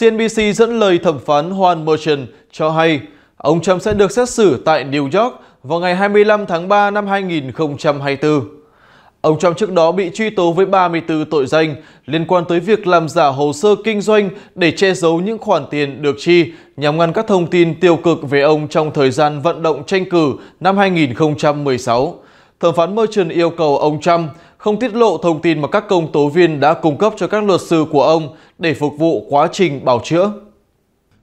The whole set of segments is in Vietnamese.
CNBC dẫn lời thẩm phán Juan Merchant cho hay ông Trump sẽ được xét xử tại New York vào ngày 25 tháng 3 năm 2024. Ông Trump trước đó bị truy tố với 34 tội danh liên quan tới việc làm giả hồ sơ kinh doanh để che giấu những khoản tiền được chi nhằm ngăn các thông tin tiêu cực về ông trong thời gian vận động tranh cử năm 2016. Thẩm phán Merchant yêu cầu ông Trump không tiết lộ thông tin mà các công tố viên đã cung cấp cho các luật sư của ông để phục vụ quá trình bảo chữa.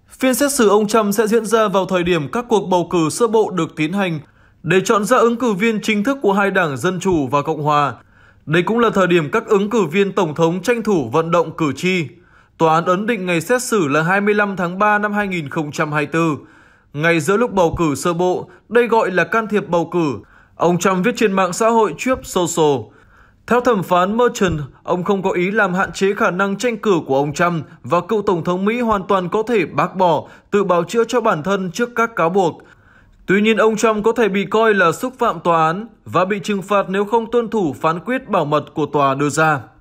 Phiên xét xử ông Trump sẽ diễn ra vào thời điểm các cuộc bầu cử sơ bộ được tiến hành để chọn ra ứng cử viên chính thức của hai đảng Dân Chủ và Cộng Hòa. Đây cũng là thời điểm các ứng cử viên Tổng thống tranh thủ vận động cử tri. Tòa án ấn định ngày xét xử là 25 tháng 3 năm 2024. ngày giữa lúc bầu cử sơ bộ, đây gọi là can thiệp bầu cử. Ông Trump viết trên mạng xã hội Trump Social, theo thẩm phán Merchant, ông không có ý làm hạn chế khả năng tranh cử của ông Trump và cựu Tổng thống Mỹ hoàn toàn có thể bác bỏ, tự bào chữa cho bản thân trước các cáo buộc. Tuy nhiên, ông Trump có thể bị coi là xúc phạm tòa án và bị trừng phạt nếu không tuân thủ phán quyết bảo mật của tòa đưa ra.